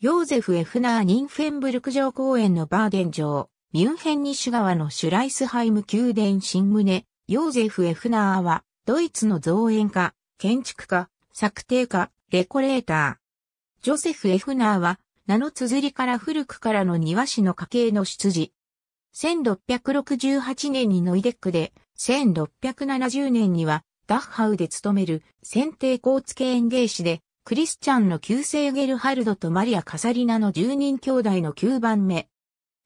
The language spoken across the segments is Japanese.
ヨーゼフ・エフナー・ニンフェンブルク城公園のバーデン城、ミュンヘン西側のシュライスハイム宮殿新棟、ヨーゼフ・エフナーは、ドイツの造園家、建築家、策定家、デコレーター。ジョセフ・エフナーは、名の綴りから古くからの庭師の家系の出自。1668年にノイデックで、1670年には、ダッハウで勤める、選定交付園芸士で、クリスチャンの旧姓ゲルハルドとマリア・カサリナの10人兄弟の9番目。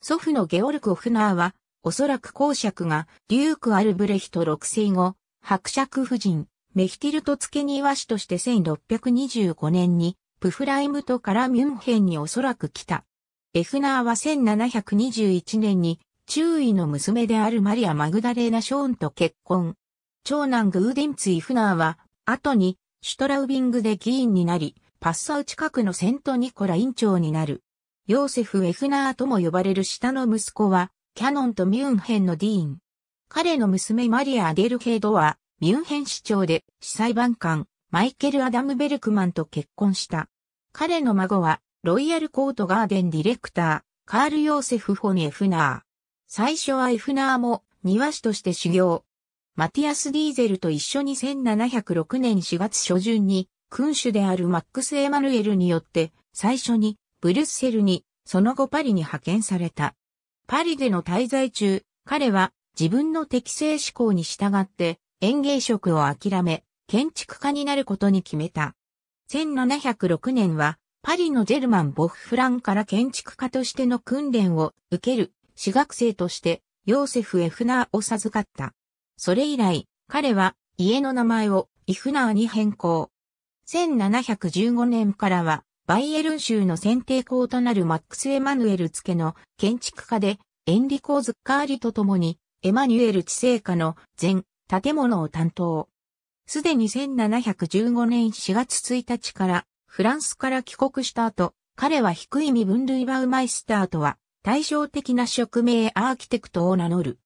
祖父のゲオルク・オフナーは、おそらく公爵が、デューク・アルブレヒト6世後、伯爵夫人、メヒティルト・ツケニーワ氏として1625年に、プフライムトからミュンヘンにおそらく来た。エフナーは1721年に、中尉の娘であるマリア・マグダレーナ・ショーンと結婚。長男グーディンツ・イフナーは、後にシュトラウビングで議員になり、パッサウ近くのセントニコラ院長になる。ヨーセフ・エフナーとも呼ばれる下の息子は、キャノンとミュンヘンのディーン。彼の娘マリア・アデルヘイドは、ミュンヘン市長で、司裁判官、マイケル・アダム・ベルクマンと結婚した。彼の孫は、ロイヤルコートガーデンディレクター、カール・ヨーセフ・フォニ・エフナー。最初はエフナーも庭師として修行、マティアス・ディーゼルと一緒に1706年4月初旬に、君主であるマックス・エマヌエルによって、最初にブリュッセルに、その後パリに派遣された。パリでの滞在中、彼は自分の適正思考に従って園芸職を諦め、建築家になることに決めた。1706年は、パリのジェルマン・ボフ・フランから建築家としての訓練を受ける、私学生として、ヨーセフ・エフナーを授かった。それ以来、彼は家の名前をイフナーに変更。1715年からは、バイエルン州の選定校となるマックス・エマヌエル・付けの建築家で、エンリコ・ズッカーリと共に、エマニュエル・治世家の全建物を担当。すでに1715年4月1日からフランスから帰国した後、彼は低い身分類バウマイスターとは対照的な職名アーキテクトを名乗る。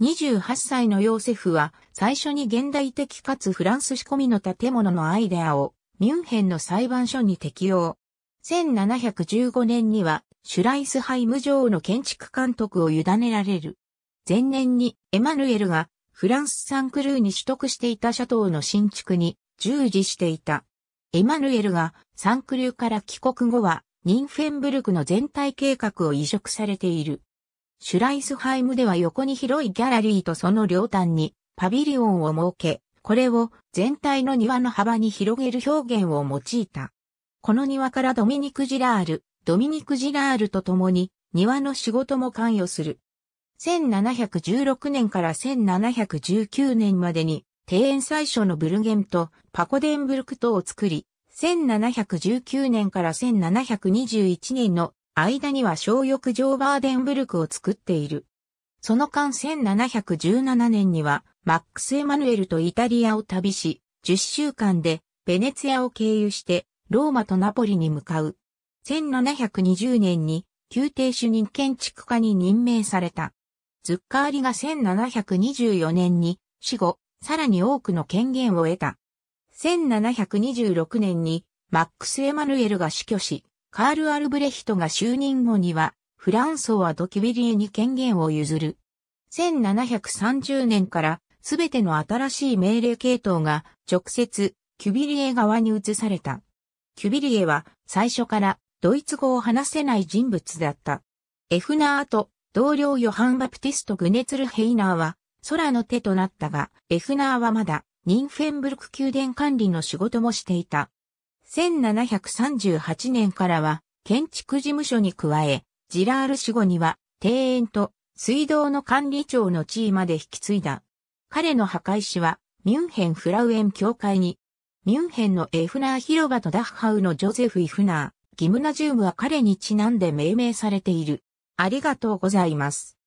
28歳のヨーセフは最初に現代的かつフランス仕込みの建物のアイデアをミュンヘンの裁判所に適用。1715年にはシュライスハイム城の建築監督を委ねられる。前年にエマヌエルがフランスサンクルーに取得していたシャトーの新築に従事していた。エマヌエルがサンクルーから帰国後はニンフェンブルクの全体計画を移植されている。シュライスハイムでは横に広いギャラリーとその両端にパビリオンを設け、これを全体の庭の幅に広げる表現を用いた。この庭からドミニク・ジラール、ドミニク・ジラールと共に庭の仕事も関与する。1716年から1719年までに庭園最初のブルゲンとパコデンブルクトを作り、1719年から1721年の間には小浴場バーデンブルクを作っている。その間1717年には、マックス・エマヌエルとイタリアを旅し、10週間で、ベネツィアを経由して、ローマとナポリに向かう。1720年に、宮廷主任建築家に任命された。ズッカーリが1724年に、死後、さらに多くの権限を得た。1726年に、マックス・エマヌエルが死去し、カール・アルブレヒトが就任後には、フランソワ・ドキュビリエに権限を譲る。1730年からすべての新しい命令系統が直接キュビリエ側に移された。キュビリエは最初からドイツ語を話せない人物だった。エフナーと同僚ヨハン・バプティスト・グネツル・ヘイナーは空の手となったが、エフナーはまだニンフェンブルク宮殿管理の仕事もしていた。1738年からは建築事務所に加え、ジラール死後には庭園と水道の管理庁の地位まで引き継いだ。彼の墓石はミュンヘンフラウエン教会に、ミュンヘンのエフナー広場とダッハウのジョゼフ・イフナー、ギムナジウムは彼にちなんで命名されている。ありがとうございます。